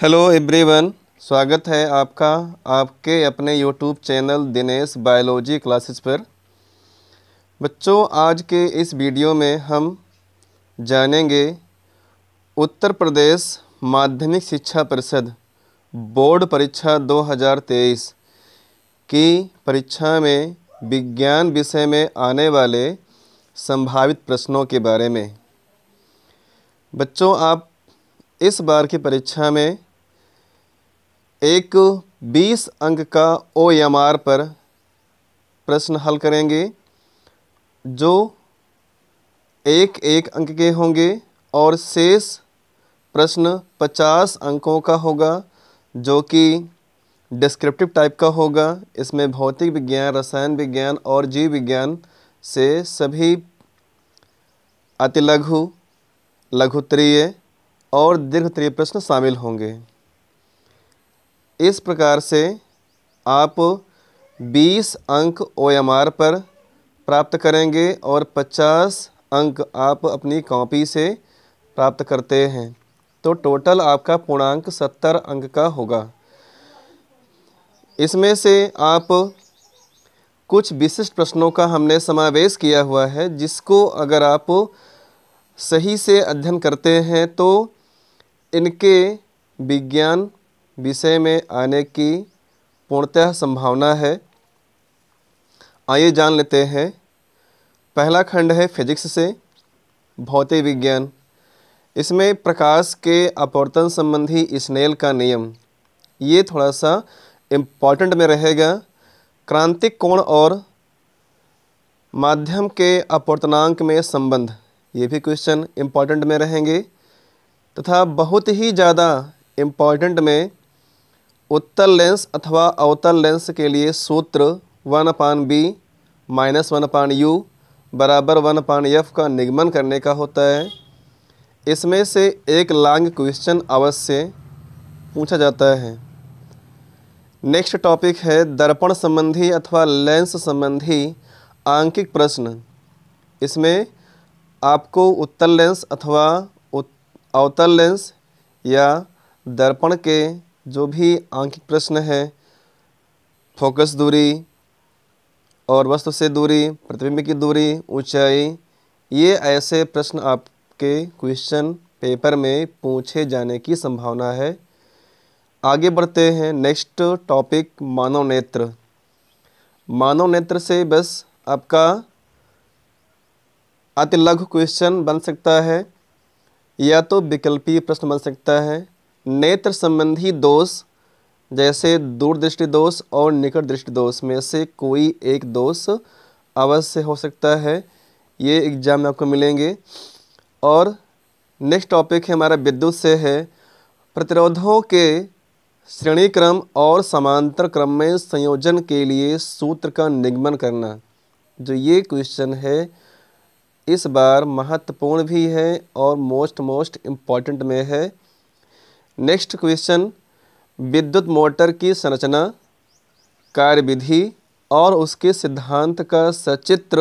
hello everyone स्वागत है आपका आपके अपने YouTube channel Dinesh biology classes पर बच्चों आज के इस वीडियो में हम जानेंगे उत्तर प्रदेश माध्यमिक शिक्षा परिषद बोर्ड परीक्षा 2023 की परीक्षा में विज्ञान विषय में आने वाले संभावित प्रश्नों के बारे में बच्चों आप इस बार की परीक्षा में एक 20 अंक का ओ एम आर पर प्रश्न हल करेंगे जो एक एक अंक के होंगे और शेष प्रश्न 50 अंकों का होगा जो कि डिस्क्रिप्टिव टाइप का होगा इसमें भौतिक विज्ञान रसायन विज्ञान और जीव विज्ञान से सभी अति लघु लघुतरीय और दीर्घतरीय प्रश्न शामिल होंगे इस प्रकार से आप 20 अंक ओ पर प्राप्त करेंगे और 50 अंक आप अपनी कॉपी से प्राप्त करते हैं तो टोटल आपका पूर्णांक 70 अंक का होगा इसमें से आप कुछ विशिष्ट प्रश्नों का हमने समावेश किया हुआ है जिसको अगर आप सही से अध्ययन करते हैं तो इनके विज्ञान विषय में आने की पूर्णतः संभावना है आइए जान लेते हैं पहला खंड है फिजिक्स से भौतिक विज्ञान इसमें प्रकाश के अपवर्तन संबंधी स्नेल का नियम ये थोड़ा सा इम्पॉर्टेंट में रहेगा क्रांतिक कोण और माध्यम के अपवर्तनांक में संबंध ये भी क्वेश्चन इम्पॉर्टेंट में रहेंगे तथा बहुत ही ज़्यादा इम्पॉर्टेंट में उत्तल लेंस अथवा अवतल लेंस के लिए सूत्र one upon b minus one upon u बराबर वन अपान एफ का निगमन करने का होता है इसमें से एक लांग क्वेश्चन अवश्य पूछा जाता है नेक्स्ट टॉपिक है दर्पण संबंधी अथवा लेंस संबंधी आंकिक प्रश्न इसमें आपको उत्तल लेंस अथवा अवतल लेंस या दर्पण के जो भी आंकिक प्रश्न है फोकस दूरी और वस्तु से दूरी प्रतिबिंब की दूरी ऊंचाई ये ऐसे प्रश्न आपके क्वेश्चन पेपर में पूछे जाने की संभावना है आगे बढ़ते हैं नेक्स्ट टॉपिक मानव नेत्र मानव नेत्र से बस आपका अति लघु क्वेश्चन बन सकता है या तो विकल्पीय प्रश्न बन सकता है नेत्र संबंधी दोष जैसे दूरदृष्टि दोष और निकट दृष्टि दोष में से कोई एक दोष अवश्य हो सकता है ये एग्ज़ाम में आपको मिलेंगे और नेक्स्ट टॉपिक है हमारा विद्युत से है प्रतिरोधों के श्रेणी क्रम और समांतर क्रम में संयोजन के लिए सूत्र का निगमन करना जो ये क्वेश्चन है इस बार महत्वपूर्ण भी है और मोस्ट मोस्ट इम्पॉर्टेंट में है नेक्स्ट क्वेश्चन विद्युत मोटर की संरचना कार्य विधि और उसके सिद्धांत का सचित्र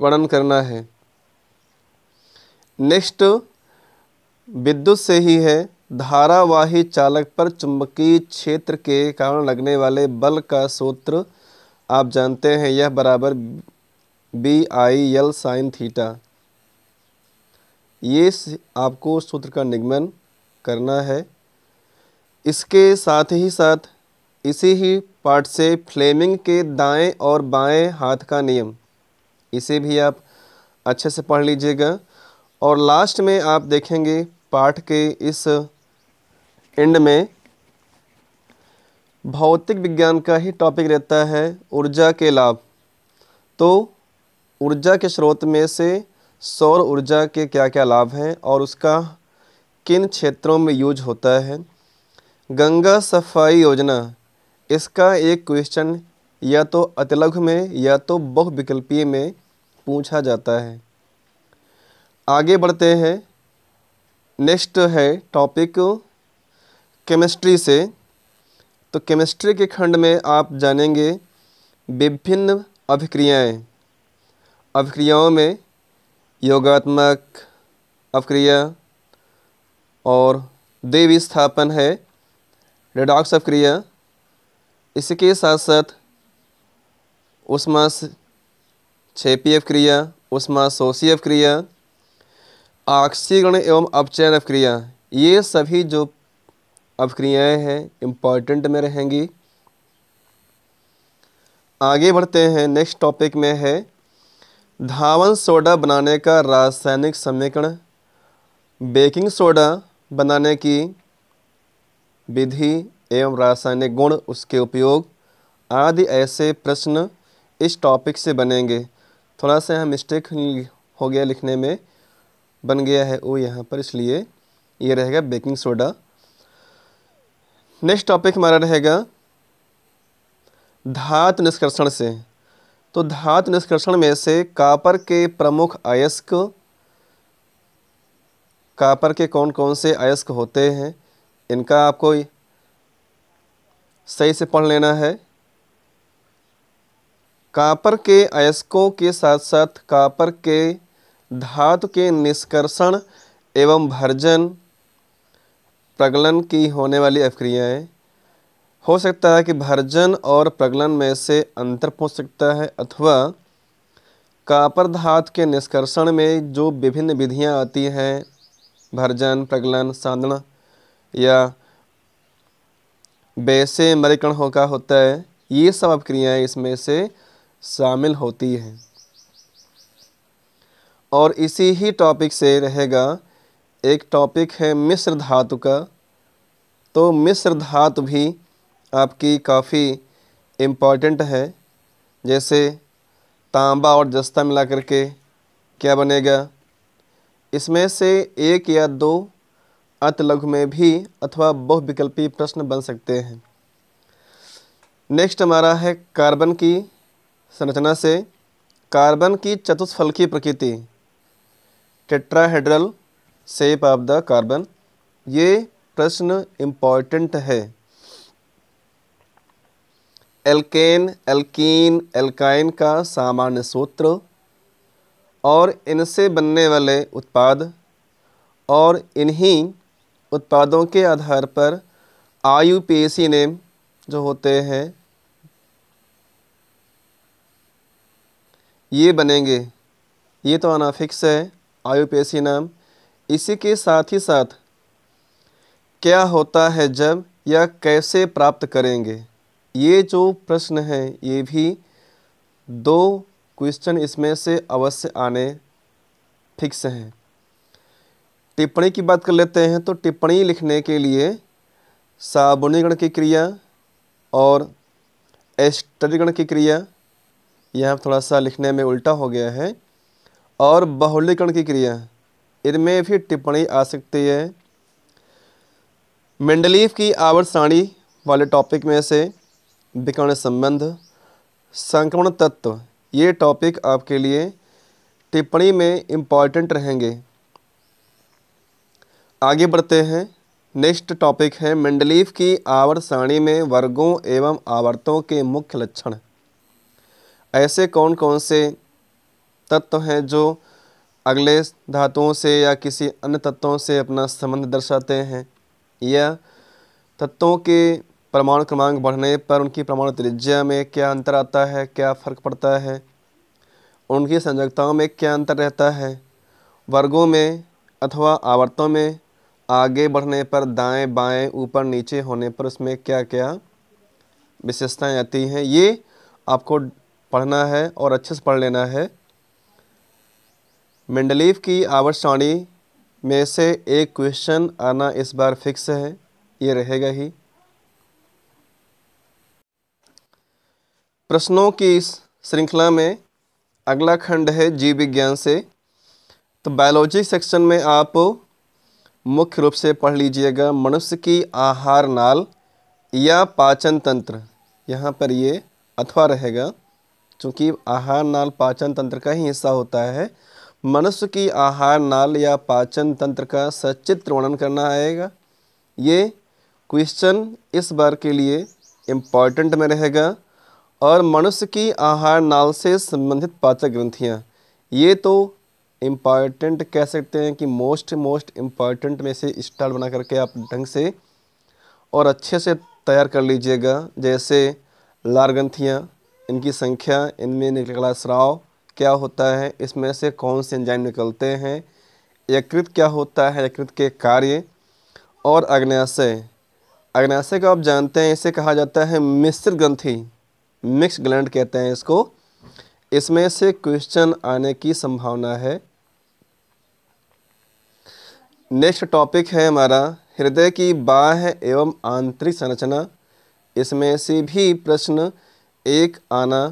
वर्णन करना है नेक्स्ट विद्युत से ही है धारावाही चालक पर चुंबकीय क्षेत्र के कारण लगने वाले बल का सूत्र आप जानते हैं यह बराबर B I L sine theta ये आपको सूत्र का निगमन करना है इसके साथ ही साथ इसी ही पार्ट से फ्लेमिंग के दाएं और बाएं हाथ का नियम इसे भी आप अच्छे से पढ़ लीजिएगा और लास्ट में आप देखेंगे पाठ के इस एंड में भौतिक विज्ञान का ही टॉपिक रहता है ऊर्जा के लाभ तो ऊर्जा के स्रोत में से सौर ऊर्जा के क्या क्या लाभ हैं और उसका किन क्षेत्रों में यूज होता है गंगा सफाई योजना इसका एक क्वेश्चन या तो अतिलघ में या तो बहुविकल्पीय में पूछा जाता है आगे बढ़ते हैं नेक्स्ट है टॉपिक केमिस्ट्री से तो केमिस्ट्री के खंड में आप जानेंगे विभिन्न अभिक्रियाएं अभिक्रियाओं में योगात्मक अभिक्रिया और देवी स्थापन है रेडॉक्स ऑफ क्रिया इसके साथ साथ उष्मा छेपी एफ क्रिया उष्मा सोसी एफ क्रिया आक्सीगण एवं अपचयन एफ क्रिया ये सभी जो अवक्रियाएँ हैं इम्पॉर्टेंट में रहेंगी आगे बढ़ते हैं नेक्स्ट टॉपिक में है धावन सोडा बनाने का रासायनिक समीकरण बेकिंग सोडा बनाने की विधि एवं रासायनिक गुण उसके उपयोग आदि ऐसे प्रश्न इस टॉपिक से बनेंगे थोड़ा सा यहाँ मिस्टेक हो गया लिखने में बन गया है वो यहाँ पर इसलिए ये रहेगा बेकिंग सोडा नेक्स्ट टॉपिक हमारा रहेगा धातु निष्कर्षण से तो धातु निष्कर्षण में से कापर के प्रमुख अयस्क कापर के कौन कौन से अयस्क होते हैं इनका आपको सही से पढ़ लेना है कापर के अयस्कों के साथ साथ कापर के धातु के निष्कर्षण एवं भर्जन प्रगलन की होने वाली अक्रियाएँ हो सकता है कि भर्जन और प्रगलन में से अंतर पहुँच सकता है अथवा कापर धातु के निष्कर्षण में जो विभिन्न विधियाँ आती हैं भर्जन प्रगलन साधन या बेसे मरिकण होकर होता है ये सब अब क्रियाएँ इसमें से शामिल होती हैं और इसी ही टॉपिक से रहेगा एक टॉपिक है मिश्र धातु का तो मिश्र धातु भी आपकी काफ़ी इम्पॉर्टेंट है जैसे तांबा और जस्ता मिला करके क्या बनेगा इसमें से एक या दो लघु में भी अथवा बहुविकल्पी प्रश्न बन सकते हैं नेक्स्ट हमारा है कार्बन की संरचना से कार्बन की चतुष्फलकी प्रकृति tetrahedral shape of the carbon ये प्रश्न इम्पॉर्टेंट है एल्केन एल्कीन एल्काइन का सामान्य सूत्र और इनसे बनने वाले उत्पाद और इन्हीं उत्पादों के आधार पर आयु पी एस नेम जो होते हैं ये बनेंगे ये तो आना फिक्स है आयु पी नाम इसी के साथ ही साथ क्या होता है जब या कैसे प्राप्त करेंगे ये जो प्रश्न हैं ये भी दो क्वेश्चन इसमें से अवश्य आने फिक्स हैं टिप्पणी की बात कर लेते हैं तो टिप्पणी लिखने के लिए साबुनीगण की क्रिया और एस्टरीगण की क्रिया यहाँ थोड़ा सा लिखने में उल्टा हो गया है और बहुलीकरण की क्रिया इनमें भी टिप्पणी आ सकती है मेंडलीफ की आवर्त सारणी वाले टॉपिक में से विकर्ण संबंध संक्रमण तत्व ये टॉपिक आपके लिए टिप्पणी में इम्पॉर्टेंट रहेंगे आगे बढ़ते हैं नेक्स्ट टॉपिक है मंडलीफ की आवर्त सारणी में वर्गों एवं आवर्तों के मुख्य लक्षण ऐसे कौन कौन से तत्व हैं जो अगले धातुओं से या किसी अन्य तत्वों से अपना संबंध दर्शाते हैं या तत्वों के परमाणु क्रमांक बढ़ने पर उनकी परमाणु त्रिज्या में क्या अंतर आता है क्या फ़र्क पड़ता है उनकी संजकताओं में क्या अंतर रहता है वर्गों में अथवा आवर्तों में आगे बढ़ने पर दाएं बाएं ऊपर नीचे होने पर उसमें क्या क्या विशेषताएं आती हैं ये आपको पढ़ना है और अच्छे से पढ़ लेना है मंडलीफ की आवर्त में से एक क्वेश्चन आना इस बार फिक्स है ये रहेगा ही प्रश्नों की इस श्रृंखला में अगला खंड है जीव विज्ञान से तो बायोलॉजी सेक्शन में आप मुख्य रूप से पढ़ लीजिएगा मनुष्य की आहार नाल या पाचन तंत्र यहाँ पर ये अथवा रहेगा चूँकि आहार नाल पाचन तंत्र का ही हिस्सा होता है मनुष्य की आहार नाल या पाचन तंत्र का सचित्र वर्णन करना आएगा ये क्वेश्चन इस बार के लिए इम्पॉर्टेंट में रहेगा और मनुष्य की आहार नाल से संबंधित पाचक ग्रंथियाँ ये तो इम्पॉर्टेंट कह सकते हैं कि मोस्ट मोस्ट इम्पॉर्टेंट में से स्टार बना करके आप ढंग से और अच्छे से तैयार कर लीजिएगा जैसे लार ग्रंथियाँ इनकी संख्या इनमें निकला स्राव क्या होता है इसमें से कौन से एंजाइम निकलते हैं यकृत क्या होता है यकृत के कार्य और अग्नाशय अग्नाशय को आप जानते हैं इसे कहा जाता है मिश्र ग्रंथी मिक्स ग्लैंड कहते हैं इसको इसमें से क्वेश्चन आने की संभावना है नेक्स्ट टॉपिक है हमारा हृदय की बाह्य एवं आंतरिक संरचना इसमें से भी प्रश्न एक आना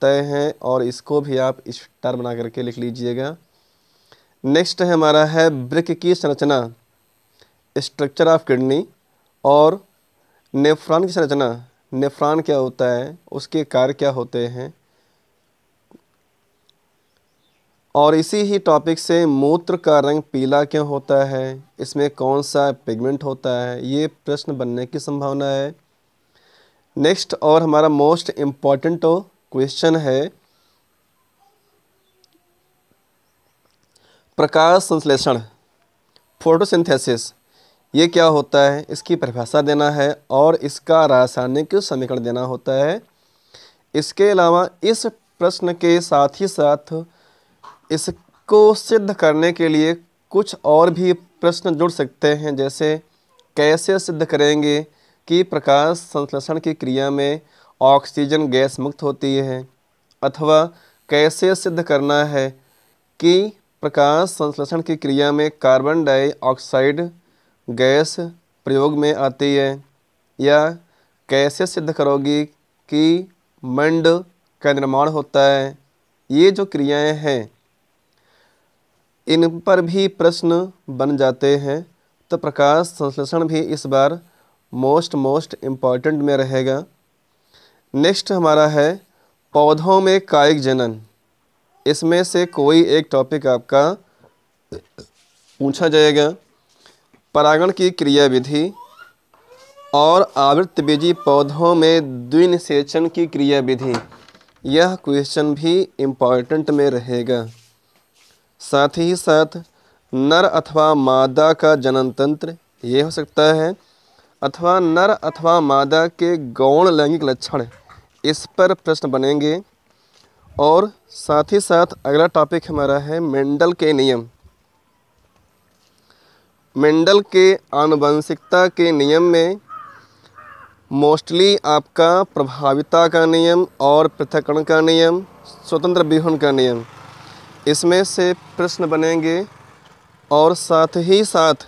तय है और इसको भी आप स्टार बना करके लिख लीजिएगा नेक्स्ट है हमारा है ब्रिक की संरचना स्ट्रक्चर ऑफ किडनी और नेफ्रॉन की संरचना नेफ्रॉन क्या होता है उसके कार्य क्या होते हैं और इसी ही टॉपिक से मूत्र का रंग पीला क्यों होता है इसमें कौन सा पिगमेंट होता है ये प्रश्न बनने की संभावना है नेक्स्ट और हमारा मोस्ट इम्पॉर्टेंट क्वेश्चन है प्रकाश संश्लेषण फोटोसिंथेसिस ये क्या होता है इसकी परिभाषा देना है और इसका रासायनिक समीकरण देना होता है इसके अलावा इस प्रश्न के साथ ही साथ इसको सिद्ध करने के लिए कुछ और भी प्रश्न जुड़ सकते हैं जैसे कैसे सिद्ध करेंगे कि प्रकाश संश्लेषण की क्रिया में ऑक्सीजन गैस मुक्त होती है अथवा कैसे सिद्ध करना है कि प्रकाश संश्लेषण की क्रिया में कार्बन डाइऑक्साइड गैस प्रयोग में आती है या कैसे सिद्ध करोगी कि मंड का निर्माण होता है ये जो क्रियाएं हैं इन पर भी प्रश्न बन जाते हैं तो प्रकाश संश्लेषण भी इस बार मोस्ट मोस्ट इम्पॉर्टेंट में रहेगा नेक्स्ट हमारा है पौधों में कायिक जनन इसमें से कोई एक टॉपिक आपका पूछा जाएगा परागण की क्रिया विधि और बीजी पौधों में द्विनिषेचन की क्रिया विधि यह क्वेश्चन भी इम्पॉर्टेंट में रहेगा साथ ही साथ नर अथवा मादा का जनन तंत्र ये हो सकता है अथवा नर अथवा मादा के गौण लैंगिक लक्षण इस पर प्रश्न बनेंगे और साथ ही साथ अगला टॉपिक हमारा है मेंडल के नियम मेंडल के आनुवंशिकता के नियम में मोस्टली आपका प्रभाविता का नियम और पृथकरण का नियम स्वतंत्र विहन का नियम इसमें से प्रश्न बनेंगे और साथ ही साथ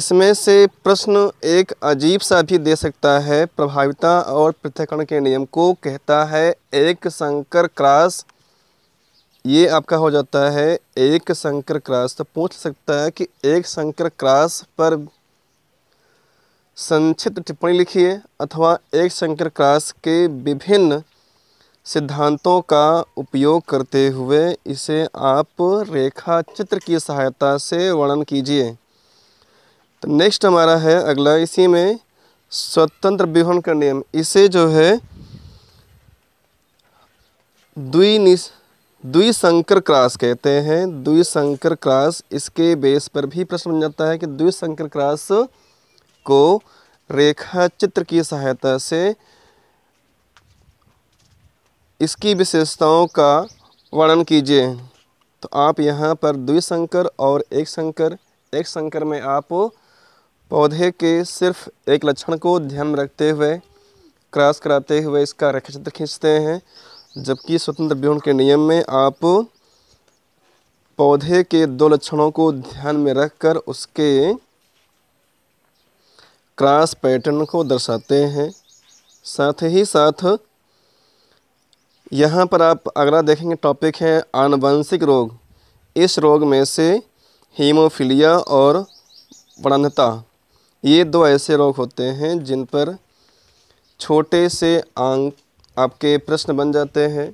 इसमें से प्रश्न एक अजीब सा भी दे सकता है प्रभाविता और पृथकण के नियम को कहता है एक संकर क्रास ये आपका हो जाता है एक संकर क्रास तो पूछ सकता है कि एक संकर क्रास पर संक्षिप्त टिप्पणी लिखिए अथवा एक शंकर क्रास के विभिन्न सिद्धांतों का उपयोग करते हुए इसे आप रेखा चित्र की सहायता से वर्णन कीजिए तो नेक्स्ट हमारा है अगला इसी में स्वतंत्र विवरण का नियम इसे जो है द्विनिश द्विशंकर क्रास कहते हैं द्विशंकर क्रास इसके बेस पर भी प्रश्न बन जाता है कि द्विशंकर क्रास को रेखा चित्र की सहायता से इसकी विशेषताओं का वर्णन कीजिए तो आप यहाँ पर द्विशंकर और एक शंकर एक शंकर में आप पौधे के सिर्फ एक लक्षण को ध्यान में रखते हुए क्रॉस कराते हुए इसका रेखा चित्र खींचते हैं जबकि स्वतंत्र विहरण के नियम में आप पौधे के दो लक्षणों को ध्यान में रखकर उसके क्रॉस पैटर्न को दर्शाते हैं साथ ही साथ यहाँ पर आप अगला देखेंगे टॉपिक है आनुवंशिक रोग इस रोग में से हीमोफीलिया और वृद्धता ये दो ऐसे रोग होते हैं जिन पर छोटे से आंख आपके प्रश्न बन जाते हैं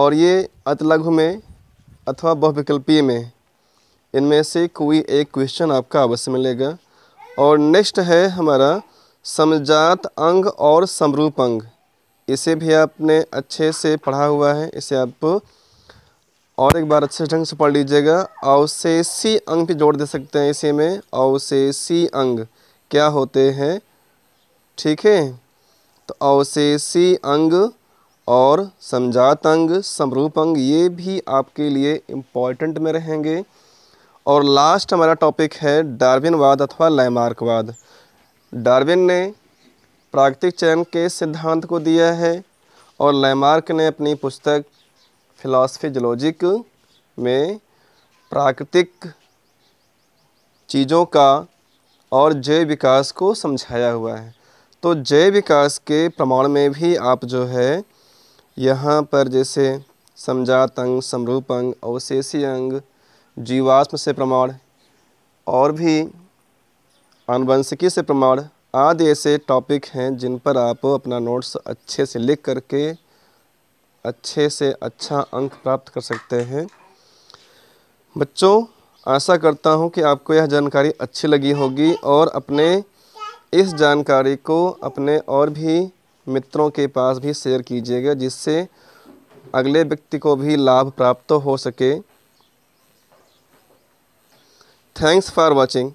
और ये अतलघु में अथवा बहुविकल्पीय में इनमें से कोई एक क्वेश्चन आपका अवश्य मिलेगा और नेक्स्ट है हमारा समजात अंग और समरूप अंग इसे भी आपने अच्छे से पढ़ा हुआ है इसे आप और एक बार अच्छे ढंग से पढ़ लीजिएगा अवशेषी अंग भी जोड़ दे सकते हैं इसी में अवशेषी अंग क्या होते हैं ठीक है तो अवशेषी अंग और समझात अंग समरूप अंग ये भी आपके लिए इम्पॉर्टेंट में रहेंगे और लास्ट हमारा टॉपिक है डार्विनवाद अथवा लैमार्कवाद डार्विन ने प्राकृतिक चयन के सिद्धांत को दिया है और लैमार्क ने अपनी पुस्तक फिलासफी जोलॉजिक में प्राकृतिक चीज़ों का और जैव विकास को समझाया हुआ है तो जय विकास के प्रमाण में भी आप जो है यहाँ पर जैसे समझात अंग समरूप अंग अवशेषी अंग जीवाश्म से प्रमाण और भी आनुवंशिकी से प्रमाण आदि ऐसे टॉपिक हैं जिन पर आप अपना नोट्स अच्छे से लिख करके अच्छे से अच्छा अंक प्राप्त कर सकते हैं बच्चों आशा करता हूं कि आपको यह जानकारी अच्छी लगी होगी और अपने इस जानकारी को अपने और भी मित्रों के पास भी शेयर कीजिएगा जिससे अगले व्यक्ति को भी लाभ प्राप्त हो सके थैंक्स फॉर वॉचिंग